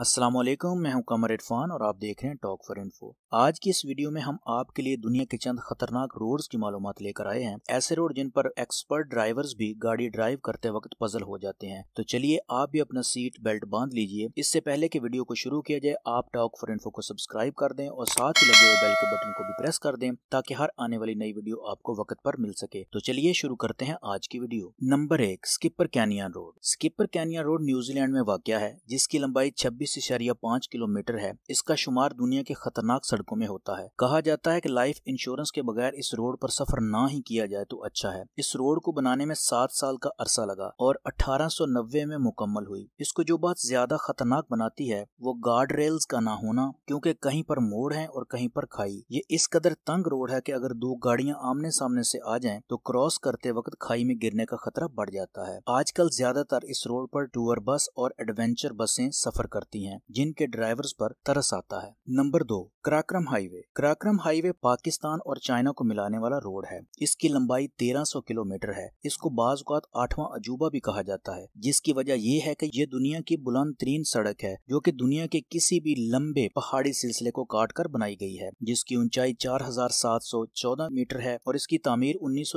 अस्सलाम वालेकुम मैं हूं कमर इरफान और आप देख रहे हैं टॉक फॉर इन्फो आज की इस वीडियो में हम आपके लिए दुनिया के चंद खतरनाक रोड्स की मालूम लेकर आए हैं ऐसे रोड जिन पर एक्सपर्ट ड्राइवर्स भी गाड़ी ड्राइव करते वक्त पजल हो जाते हैं तो चलिए आप भी अपना सीट बेल्ट बांध लीजिए इससे पहले की वीडियो को शुरू किया जाए आप टॉक फॉर इन्फो को सब्सक्राइब कर दें और साथ ही लगे हुए बेल के बटन को भी प्रेस कर दें ताकि हर आने वाली नई वीडियो आपको वक्त पर मिल सके तो चलिए शुरू करते हैं आज की वीडियो नंबर एक Skipper Canyon road Skipper Canyon road New Zealand में वाक्य है जिसकी लंबाई छब्बीस बीस इशारिया पाँच किलोमीटर है इसका शुमार दुनिया के खतरनाक सड़कों में होता है कहा जाता है कि लाइफ इंश्योरेंस के बगैर इस रोड पर सफर ना ही किया जाए तो अच्छा है इस रोड को बनाने में सात साल का अरसा लगा और अठारह में मुकम्मल हुई इसको जो बात ज्यादा खतरनाक बनाती है वो गार्ड रेल्स का ना होना क्यूँकी कहीं पर मोड़ है और कहीं पर खाई ये इस कदर तंग रोड है की अगर दो गाड़ियाँ आमने सामने ऐसी आ जाए तो क्रॉस करते वक्त खाई में गिरने का खतरा बढ़ जाता है आजकल ज्यादातर इस रोड पर टूर बस और एडवेंचर बसें सफर करती होती हैं जिनके ड्राइवर्स पर तरस आता है नंबर दो कराक्रम हाईवे कराक्रम हाईवे पाकिस्तान और चाइना को मिलाने वाला रोड है इसकी लंबाई 1300 किलोमीटर है इसको बाज आठवां अजूबा भी कहा जाता है जिसकी वजह यह है कि ये दुनिया की बुलंद तरीन सड़क है जो कि दुनिया के किसी भी लंबे पहाड़ी सिलसिले को काट कर बनाई गई है जिसकी ऊंचाई 4,714 मीटर है और इसकी तामीर उन्नीस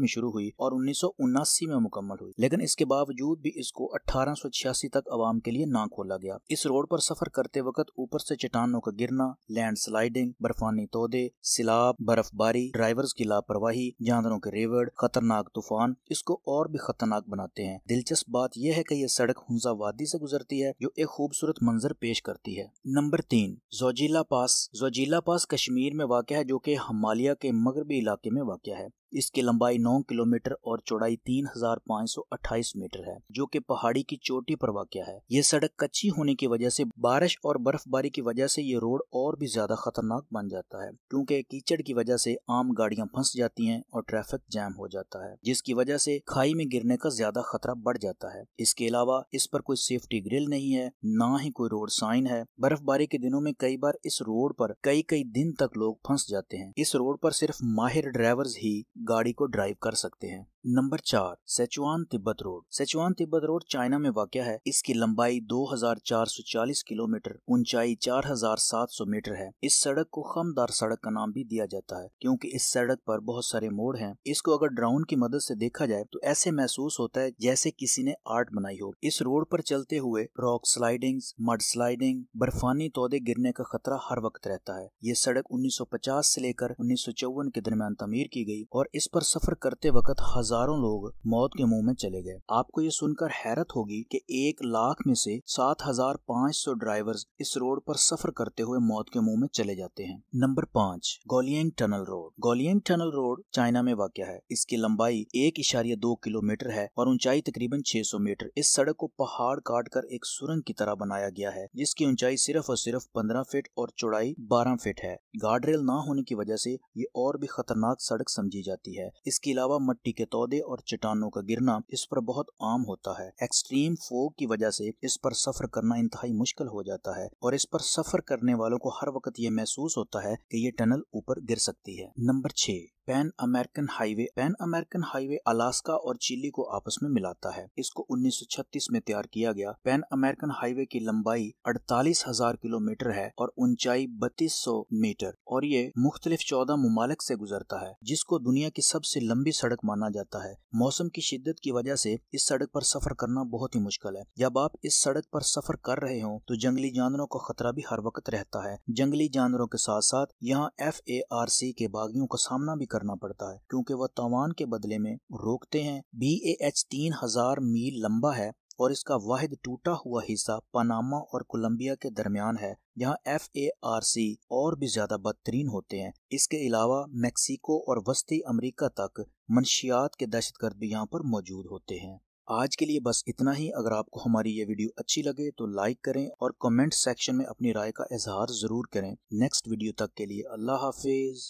में शुरू हुई और उन्नीस में मुकम्मल हुई लेकिन इसके बावजूद भी इसको अठारह तक आवाम के लिए ना खोला गया इस रोड पर सफर करते वक्त ऊपर से चट्टानों का गिरना लैंडस्लाइडिंग बर्फानी तोदे सिलाब बर्फबारी ड्राइवर्स की लापरवाही जानवरों के रेवड़ खतरनाक तूफान इसको और भी खतरनाक बनाते हैं दिलचस्प बात यह है की ये सड़क हंजा वादी से गुजरती है जो एक खूबसूरत मंजर पेश करती है नंबर तीन जोजीला पास जोजीला पास कश्मीर में वाक़ है जो की हमालिया के मगरबी इलाके में वाक़ है इसकी लंबाई 9 किलोमीटर और चौड़ाई 3,528 मीटर है जो कि पहाड़ी की चोटी पर वाक़ है ये सड़क कच्ची होने की वजह से बारिश और बर्फबारी की वजह से ये रोड और भी ज्यादा खतरनाक बन जाता है क्योंकि कीचड़ की वजह से आम गाड़ियां फंस जाती हैं और ट्रैफिक जैम हो जाता है जिसकी वजह से खाई में गिरने का ज्यादा खतरा बढ़ जाता है इसके अलावा इस पर कोई सेफ्टी ग्रिल नहीं है ना ही कोई रोड साइन है बर्फबारी के दिनों में कई बार इस रोड पर कई कई दिन तक लोग फंस जाते हैं इस रोड पर सिर्फ माहिर ड्राइवर्स ही गाड़ी को ड्राइव कर सकते हैं नंबर चार Sichuan Tibet road Sichuan Tibet road China में वाक है इसकी लंबाई 2440 किलोमीटर ऊंचाई 4700 मीटर है इस सड़क को खमदार सड़क का नाम भी दिया जाता है क्योंकि इस सड़क पर बहुत सारे मोड़ हैं इसको अगर ड्राउन की मदद से देखा जाए तो ऐसे महसूस होता है जैसे किसी ने आर्ट बनाई हो इस रोड पर चलते हुए रॉक स्लाइडिंग मड स्लाइडिंग बर्फानी तोदे गिरने का खतरा हर वक्त रहता है ये सड़क उन्नीस से लेकर उन्नीस के दरमियान तमीर की गयी और इस पर सफर करते वक्त हजारों लोग मौत के मुंह में चले गए आपको ये सुनकर हैरत होगी कि एक लाख में से सात हजार पाँच सौ ड्राइवर्स इस रोड पर सफर करते हुए मौत के मुंह में चले जाते हैं नंबर पाँच Guoliang tunnel road Guoliang tunnel road China में वाक़ है इसकी लंबाई एक इशारिया दो किलोमीटर है और ऊंचाई तकरीबन छह सौ मीटर इस सड़क को पहाड़ काट कर एक सुरंग की तरह बनाया गया है जिसकी ऊंचाई सिर्फ और सिर्फ पंद्रह फीट और चौड़ाई बारह फीट है गार्ड रेल न होने की वजह से ये और भी खतरनाक सड़क समझी जाती है इसके अलावा मट्टी के तौर सौदे और चट्टानों का गिरना इस पर बहुत आम होता है एक्सट्रीम फोग की वजह से इस पर सफर करना इंतहाई मुश्किल हो जाता है और इस पर सफर करने वालों को हर वक्त ये महसूस होता है कि ये टनल ऊपर गिर सकती है नंबर छह Pan American highway Pan American highway Alaska और चिली को आपस में मिलाता है इसको 1936 में तैयार किया गया पैन अमेरिकन हाईवे की लंबाई अड़तालीस हजार किलोमीटर है और ऊंचाई 3200 मीटर और ये मुख्तलिफ चौदह ममालक से गुजरता है जिसको दुनिया की सबसे लंबी सड़क माना जाता है मौसम की शिद्दत की वजह से इस सड़क पर सफर करना बहुत ही मुश्किल है जब आप इस सड़क पर सफर कर रहे हो तो जंगली जानवरों का खतरा भी हर वक्त रहता है जंगली जानवरों के साथ साथ यहाँ एफ के बागियों का सामना भी कर करना पड़ता है क्योंकि वह तवान के बदले में रोकते हैं बी ए एच तीन हजार मील लंबा है और इसका वाहिद टूटा हुआ हिस्सा पनामा और कोलंबिया के दरमियान है यहाँ एफ ए आर सी और भी ज्यादा बदतरीन होते हैं इसके अलावा मैक्सिको और वस्ती अमरीका तक मनशियात के गर्द भी यहाँ पर मौजूद होते हैं आज के लिए बस इतना ही अगर आपको हमारी ये वीडियो अच्छी लगे तो लाइक करें और कमेंट सेक्शन में अपनी राय का इजहार ज़रूर करें नेक्स्ट वीडियो तक के लिए अल्लाह हाफिज़